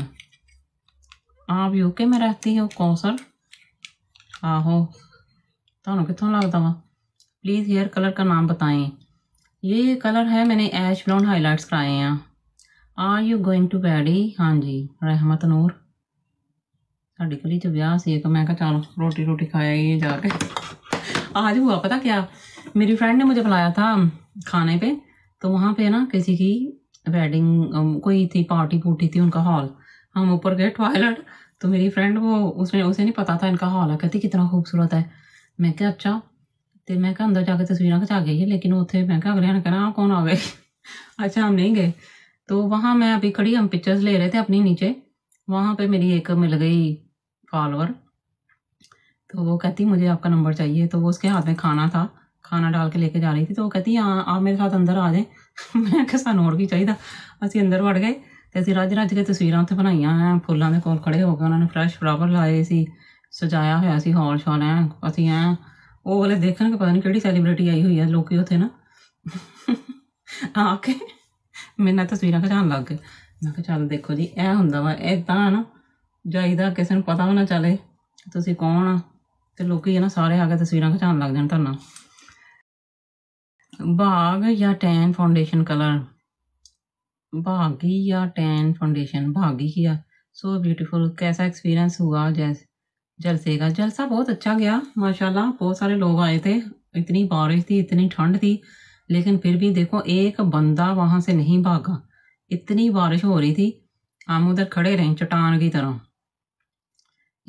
कीजिएगा आप यूके में रहती हो कौन सर आहो थानू कितों लगता वा प्लीज़ हेयर कलर का नाम बताएं ये कलर है मैंने एच ब्राउन हाईलाइट्स कराए हैं are you going to Baddi हाँ जी रहमत नूर साड़ी गली च ब्याह से तो मैं कहा चलो रोटी रोटी खाया ही जाके आज हुआ पता क्या मेरी फ्रेंड ने मुझे बुलाया था खाने पे तो वहाँ पे ना किसी की वेडिंग कोई थी पार्टी पुर्टी थी उनका हॉल हम ऊपर गए टॉयलेट तो मेरी फ्रेंड वो उसने उसे नहीं पता था इनका हॉल है कहती कितना खूबसूरत है मैं क्या अच्छा तो मैं क्या अंदर जाके तस्वीर खिंचा गई है लेकिन उसे मैं क्या अगले ने कहना कौन आ गए अच्छा हम नहीं गए तो वहाँ मैं अभी खड़ी हम पिक्चर्स ले रहे थे अपनी नीचे वहाँ पर मेरी एक मिल गई फॉलोअर तो वो कहती मुझे आपका नंबर चाहिए तो वो उसके हाथ में खाना था खाना डाल के लेके जा रही थी तो वो कहती हाँ आप मेरे साथ अंदर आ जाए मैं कैसा नोट भी चाहिए असं अंदर वड़ गए ਤੇ ਅਸੀਂ ਰਾਜ ਰਾਜ ਕੇ ਤਸਵੀਰਾਂ ਉੱਥੇ ਬਣਾਈਆਂ ਆ ਫੁੱਲਾਂ ਦੇ ਕੋਲ ਖੜੇ ਹੋ ਕੇ ਉਹਨਾਂ ਨੇ ਫਰੈਸ਼ ਫਲਾਵਰ ਲਾਏ ਸੀ ਸਜਾਇਆ ਹੋਇਆ ਸੀ ਹਾਲ ਸ਼ਾਲ ਐ ਅਸੀਂ ਐ ਉਹ ਵਾਲੇ ਦੇਖਣ ਕਿ ਪਤਾ ਨਹੀਂ ਕਿਹੜੀ ਸੈਲੀਬ੍ਰਿਟੀ ਆਈ ਹੋਈ ਆ ਲੋਕੀ ਉੱਥੇ ਨਾ ਆ ਕੇ ਮੈਨਾਂ ਤਸਵੀਰਾਂ ਖਿਚਾਉਣ ਲੱਗ ਗਏ ਮੈਂ ਕਿਹਾ ਚੱਲ ਦੇਖੋ ਜੀ ਇਹ ਹੁੰਦਾ ਵਾ ਇਦਾਂ ਨਾ ਜਾਈਦਾ ਕਿਸੇ ਨੂੰ ਪਤਾ ਵੀ ਨਾ ਚੱਲੇ ਤੁਸੀਂ ਕੌਣ ਆ ਤੇ ਲੋਕੀ ਨਾ ਸਾਰੇ ਆ ਕੇ ਤਸਵੀਰਾਂ ਖਿਚਾਉਣ ਲੱਗ ਜਾਣ ਤੁਹਾਨੂੰ ਬਾਗ ਜਾਂ ਟੈਨ ਫਾਊਂਡੇਸ਼ਨ ਕਲਰ या टैन फाउंडेशन भागी भागिया सो ब्यूटीफुल कैसा एक्सपीरियंस हुआ जैस जलसे का जलसा बहुत अच्छा गया माशाल्लाह बहुत सारे लोग आए थे इतनी बारिश थी इतनी ठंड थी लेकिन फिर भी देखो एक बंदा वहाँ से नहीं भागा इतनी बारिश हो रही थी हम उधर खड़े रहे चट्टान की तरह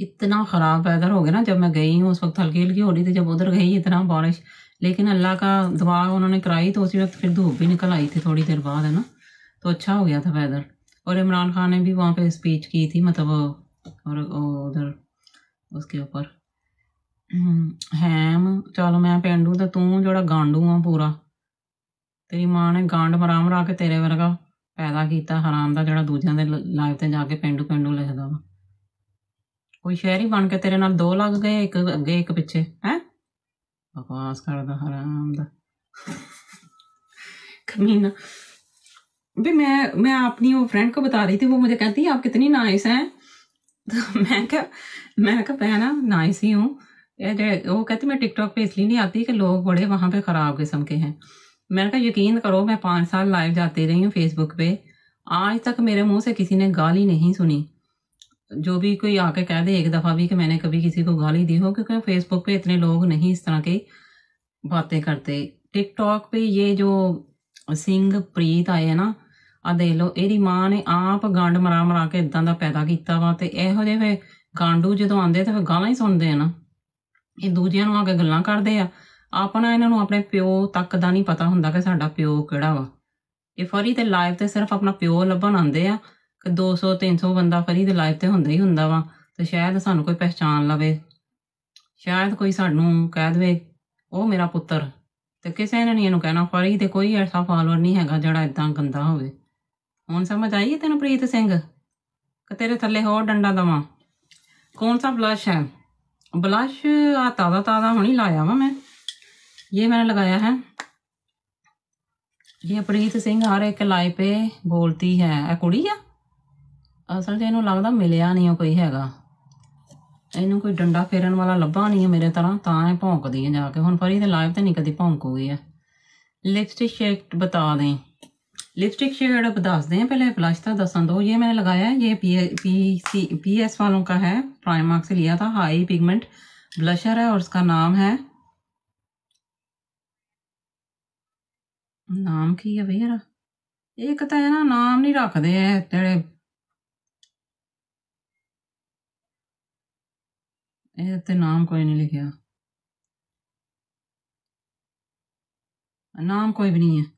इतना ख़राब वेदर हो गया ना जब मैं गई हूँ उस वक्त हल्की हल्की हो रही थी जब उधर गई इतना बारिश लेकिन अल्लाह का दुआ उन्होंने कराई तो उसी वक्त फिर धूप भी निकल आई थी थोड़ी देर बाद है ना तो अच्छा हो गया था वेदर और इमरान खान ने भी वहाँ पे स्पीच की थी मतलब और ਉਧਰ ਉਸਕੇ ਉੱਪਰ ਹੈਮ ਚਲੋ ਮੈਂ ਪਿੰਡੂ ਤੇ ਤੂੰ ਜਿਹੜਾ ਗਾਂਡੂ ਆ ਪੂਰਾ ਤੇਰੀ ਮਾਂ ਨੇ ਗਾਂਡ ਮਰਾਮ ਰਾ ਕੇ ਤੇਰੇ ਵਰਗਾ ਪੈਦਾ ਕੀਤਾ ਹਰਾਮ ਦਾ ਜਿਹੜਾ ਦੂਜਿਆਂ ਦੇ ਲਾਈਵ ਤੇ ਜਾ ਕੇ ਪਿੰਡੂ ਪਿੰਡੂ ਲਿਖਦਾ ਵਾ ਕੋਈ ਸ਼ਹਿਰੀ ਬਣ ਕੇ ਤੇਰੇ ਨਾਲ ਦੋ ਲੱਗ ਗਏ ਇੱਕ ਅੱਗੇ ਇੱਕ ਪਿੱਛੇ ਹੈ ਬਕਵਾਸ ਕਰਦਾ ਹਰਾਮ ਦਾ ਕਮੀਨਾ भी मैं मैं अपनी वो फ्रेंड को बता रही थी वो मुझे कहती है आप कितनी नाइस हैं तो मैं क्या मैं क्या मैं ना नाइस ही हूँ वो कहती मैं टिकटॉक पे इसलिए नहीं आती कि लोग बड़े वहाँ पे ख़राब किस्म के हैं मैंने कहा यकीन करो मैं पाँच साल लाइव जाती रही हूँ फेसबुक पे आज तक मेरे मुंह से किसी ने गाली नहीं सुनी जो भी कोई आके कह दे एक दफ़ा भी कि मैंने कभी किसी को गाली दी हो क्योंकि फेसबुक पे इतने लोग नहीं इस तरह की बातें करते टिकटॉक पे ये जो सिंह प्रीत आए हैं ना ਆ ਦੇਖ ਲਓ ਇਹਦੀ ਮਾਂ ਨੇ ਆਪ ਗੰਡ ਮਰਾ ਮਰਾ ਕੇ ਇਦਾਂ ਦਾ ਪੈਦਾ ਕੀਤਾ ਵਾ ਤੇ ਇਹੋ ਜਿਹੇ ਫੇ ਗਾਂਡੂ ਜਦੋਂ ਆਉਂਦੇ ਤਾਂ ਫੇ ਗਾਲਾਂ ਹੀ ਸੁਣਦੇ ਆ ਨਾ ਇਹ ਦੂਜਿਆਂ ਨੂੰ ਆ ਕੇ ਗੱਲਾਂ ਕਰਦੇ ਆ ਆਪਣਾ ਇਹਨਾਂ ਨੂੰ ਆਪਣੇ ਪਿਓ ਤੱਕ ਦਾ ਨਹੀਂ ਪਤਾ ਹੁੰਦਾ ਕਿ ਸਾਡਾ ਪਿਓ ਕਿਹੜਾ ਵਾ ਇਹ ਫਰੀ ਤੇ ਲਾਈਵ ਤੇ ਸਿਰਫ ਆਪਣਾ ਪਿਓ ਲੱਭਣ ਆਉਂਦੇ ਆ ਕਿ 200 300 ਬੰਦਾ ਫਰੀ ਦੇ ਲਾਈਵ ਤੇ ਹੁੰਦਾ ਹੀ ਹੁੰਦਾ ਵਾ ਤੇ ਸ਼ਾਇਦ ਸਾਨੂੰ ਕੋਈ ਪਛਾਣ ਲਵੇ ਸ਼ਾਇਦ ਕੋਈ ਸਾਨੂੰ ਕਹਿ ਦੇਵੇ ਉਹ ਮੇਰਾ ਪੁੱਤਰ ਤੇ ਕਿਸੇ ਨੇ ਨਹੀਂ ਇਹਨੂੰ ਕਹਿਣਾ ਫਰੀ ਤੇ ਕੋਈ ਐਸਾ ਫਾਲੋਅਰ ਨਹੀਂ ਹੈਗਾ ਜਿਹੜਾ ਇਦਾਂ ਗੰਦਾ ਹੋਵੇ ਹੁਣ ਸਮਝ ਆਈ ਹੈ ਤੈਨੂੰ ਪ੍ਰੀਤ ਸਿੰਘ ਕਿ ਤੇਰੇ ਥੱਲੇ ਹੋਰ ਡੰਡਾ ਦਵਾਂ ਕੌਣ ਸਾ ਬਲਸ਼ ਹੈ ਬਲਸ਼ ਆ ਤਾਜ਼ਾ ਤਾਜ਼ਾ ਹੁਣੀ ਲਾਇਆ ਵਾ ਮੈਂ ਇਹ ਮੈਂ ਲਗਾਇਆ ਹੈ ਇਹ ਪ੍ਰੀਤ ਸਿੰਘ ਹਰ ਇੱਕ ਲਾਈ ਪੇ ਬੋਲਤੀ ਹੈ ਇਹ ਕੁੜੀ ਆ ਅਸਲ ਤੇ ਇਹਨੂੰ ਲੱਗਦਾ ਮਿਲਿਆ ਨਹੀਂ ਕੋਈ ਹੈਗਾ ਇਹਨੂੰ ਕੋਈ ਡੰਡਾ ਫੇਰਨ ਵਾਲਾ ਲੱਭਾ ਨਹੀਂ ਮੇਰੇ ਤਰ੍ਹਾਂ ਤਾਂ ਇਹ ਭੌਂਕਦੀ ਹੈ ਜਾ ਕੇ ਹੁਣ ਫਰੀ ਤੇ ਲਾਈਵ ਤੇ ਨਹੀਂ ਕਦੀ ਭੌਂਕੂਗੀ ਆ ਲਿਪਸਟਿਕ ਸ਼ੇਡ ਬਤਾ ਦੇ लिपस्टिक शेड अब दस दें पहले ब्लश तो दसन दो ये मैंने लगाया है ये P P C P S वालों का है प्राइमार्क से लिया था हाई पिगमेंट ब्लशर है और इसका नाम है नाम की है भैया एक तो है ना नाम नहीं रख रखते तेरे ते नाम कोई नहीं लिखा नाम कोई भी नहीं है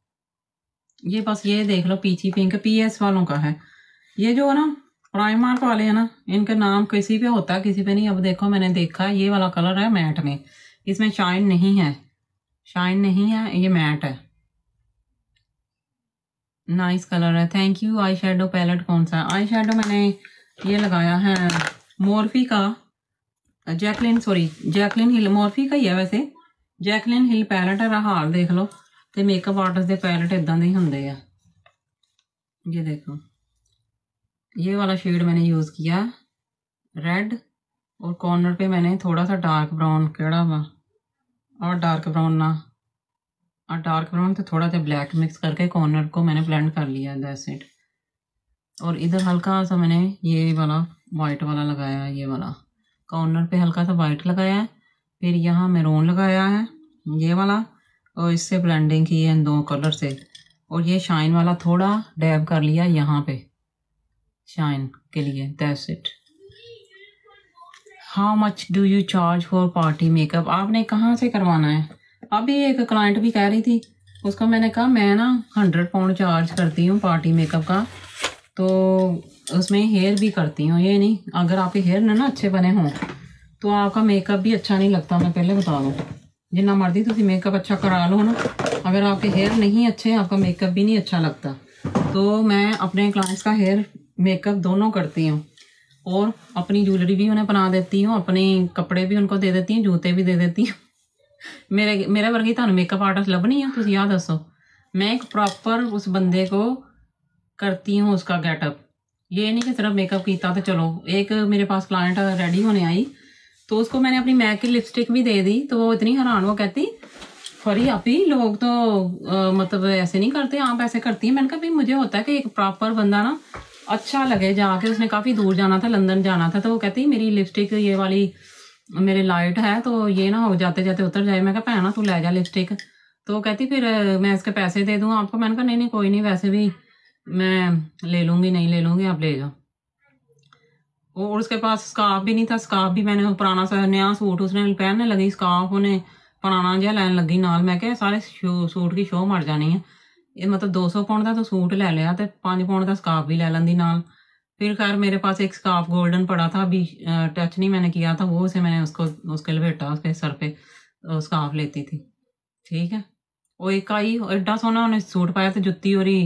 ये बस ये देख लो पीची पिंक पीएस वालों का है ये जो है ना प्राइमार्क वाले है ना इनका नाम किसी पे होता है किसी पे नहीं अब देखो मैंने देखा ये वाला कलर है मैट में इसमें शाइन नहीं है शाइन नहीं है ये मैट है नाइस कलर है thank you eye shadow palette कौन सा आई शेडो मैंने ये लगाया है मोरफी का Jaclyn sorry Jaclyn Hill Morphe का ही है वैसे जैकलिन हिल पैलेट है रहा देख लो तो मेकअप आर्टिस्ट के पैलेट इदा के ही होंगे ਆ ये देखो ये वाला शेड मैंने यूज़ किया रेड और कॉर्नर पे मैंने थोड़ा सा डार्क ब्राउन कड़ा वा और डार्क ब्राउन ना और डार्क ब्राउन तो थोड़ा सा ब्लैक मिक्स करके कॉर्नर को मैंने ब्लेंड कर लिया दैट्स और इधर हल्का सा मैंने ये वाला वाइट वाला लगाया है ये वाला कॉर्नर पे हल्का सा वाइट लगाया है फिर यहाँ मेरून लगाया है ये वाला तो इससे ब्लेंडिंग की है इन दो कलर से और ये शाइन वाला थोड़ा डैब कर लिया यहाँ पे शाइन के लिए that's it how much do you charge for party makeup आपने कहाँ से करवाना है अभी एक क्लाइंट भी कह रही थी उसको मैंने कहा मैं ना हंड्रेड पाउंड चार्ज करती हूँ पार्टी मेकअप का तो उसमें हेयर भी करती हूँ ये नहीं अगर आपके हेयर ना ना अच्छे बने हों तो आपका मेकअप भी अच्छा नहीं लगता मैं पहले बता दूँ जिन्ना मर्जी तुम मेकअप अच्छा करा लो ना अगर आपके हेयर नहीं अच्छे आपका मेकअप भी नहीं अच्छा लगता तो मैं अपने क्लाइंट्स का हेयर मेकअप दोनों करती हूँ और अपनी ज्वेलरी भी उन्हें बना देती हूँ अपने कपड़े भी उनको दे देती हूँ जूते भी दे देती हूँ मेरे मेरे वर्गी तुम मेकअप आर्टिस्ट लभनी है तुम याद दसो मैं एक प्रॉपर उस बंदे को करती हूँ उसका गेटअप ये नहीं कि सिर्फ मेकअप किया तो चलो एक मेरे पास क्लाइंट रेडी होने आई तो उसको मैंने अपनी मैक की लिपस्टिक भी दे दी तो वो इतनी हैरान वो कहती फरी आप ही लोग तो आ, मतलब ऐसे नहीं करते आप ऐसे करती हैं मैंने कहा भाई मुझे होता है कि एक प्रॉपर बंदा ना अच्छा लगे जाके उसने काफ़ी दूर जाना था लंदन जाना था तो वो कहती मेरी लिपस्टिक ये वाली मेरे लाइट है तो ये ना हो जाते जाते उतर जाए मैं कहा ना तू ले जा लिपस्टिक तो वो कहती फिर मैं इसके पैसे दे दूँ आपको मैंने कहा नहीं नहीं कोई नहीं वैसे भी मैं ले लूँगी नहीं ले लूँगी आप ले जाओ और उसके पास स्काफ भी नहीं था स्काफ भी मैंने पुराना सा नया सूट उसने पहनने लगी स्काफ उन्हें ਪੁਰਾਣਾ ਜਿਹਾ ਲੈਣ ਲੱਗੀ ਨਾਲ ਮੈਂ ਕਿਹਾ ਸਾਰੇ ਸੂਟ ਦੀ ਸ਼ੋਅ ਮਰ ਜਾਣੀ ਹੈ ਇਹ ਮਤਲਬ 200 ਪਾਉਂਡ ਦਾ ਤਾਂ ਸੂਟ ਲੈ ਲਿਆ ਤੇ 5 ਪਾਉਂਡ ਦਾ ਸਕਾਰਫ ਵੀ ਲੈ ਲੈਂਦੀ ਨਾਲ ਫਿਰ ਖੈਰ ਮੇਰੇ ਪਾਸ ਇੱਕ ਸਕਾਰਫ गोल्डन पड़ा था अभी टच नहीं मैंने किया था वो उसे मैंने उसको उसके लपेटा उसके सर पे स्कार्फ लेती थी ठीक है ਉਹ ਇੱਕ ਆਈ ਐਡਾ ਸੋਹਣਾ ਉਹਨੇ ਸੂਟ ਪਾਇਆ ਤੇ ਜੁੱਤੀ ਉਹਰੀ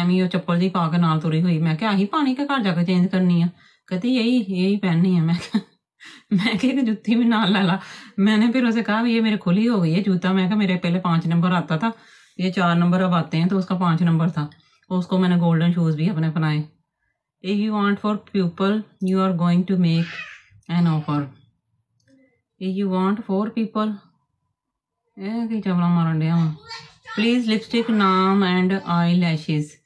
ਐਵੇਂ ਉਹ ਚੱਪਲ ਜੀ ਪਾ ਕੇ ਨਾਲ ਤੁਰੀ ਹੋਈ ਮੈਂ ਕਿਹਾ ਆਹੀ ਪਾਣੀ ਕੇ ਘਰ ਜਾ ਕੇ ਚੇਂਜ ਕਰਨੀ ਆ कहती यही यही पहननी है मैं मैं कह जूती भी ना ला ला मैंने फिर उसे कहा ये मेरे खुली हो गई है जूता मैं कहा मेरे पहले पाँच नंबर आता था ये चार नंबर अब आते हैं तो उसका पाँच नंबर था उसको मैंने गोल्डन शूज़ भी अपने इफ यू अपनाए if you want for pupil you are going to make an offer if you मारन दिया हूँ प्लीज़ लिपस्टिक नाम एंड आई लैशेज़